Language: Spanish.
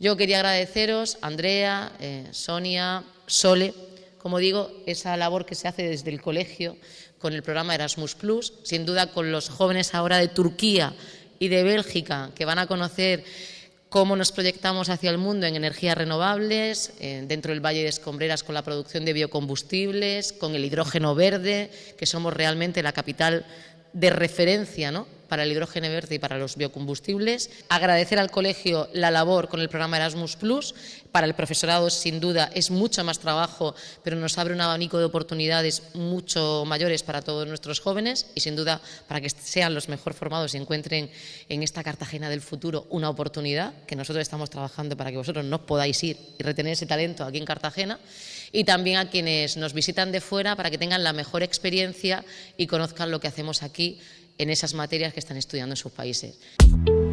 Yo quería agradeceros, Andrea, eh, Sonia, Sole, como digo, esa labor que se hace desde el colegio con el programa Erasmus Plus, sin duda con los jóvenes ahora de Turquía y de Bélgica que van a conocer cómo nos proyectamos hacia el mundo en energías renovables, eh, dentro del Valle de Escombreras con la producción de biocombustibles, con el hidrógeno verde, que somos realmente la capital de referencia ¿no? para el hidrógeno verde y para los biocombustibles. Agradecer al colegio la labor con el programa Erasmus Plus. Para el profesorado, sin duda, es mucho más trabajo, pero nos abre un abanico de oportunidades mucho mayores para todos nuestros jóvenes y, sin duda, para que sean los mejor formados y encuentren en esta Cartagena del futuro una oportunidad que nosotros estamos trabajando para que vosotros no podáis ir y retener ese talento aquí en Cartagena. Y también a quienes nos visitan de fuera para que tengan la mejor experiencia y conozcan lo que hacemos aquí en esas materias que están estudiando en sus países.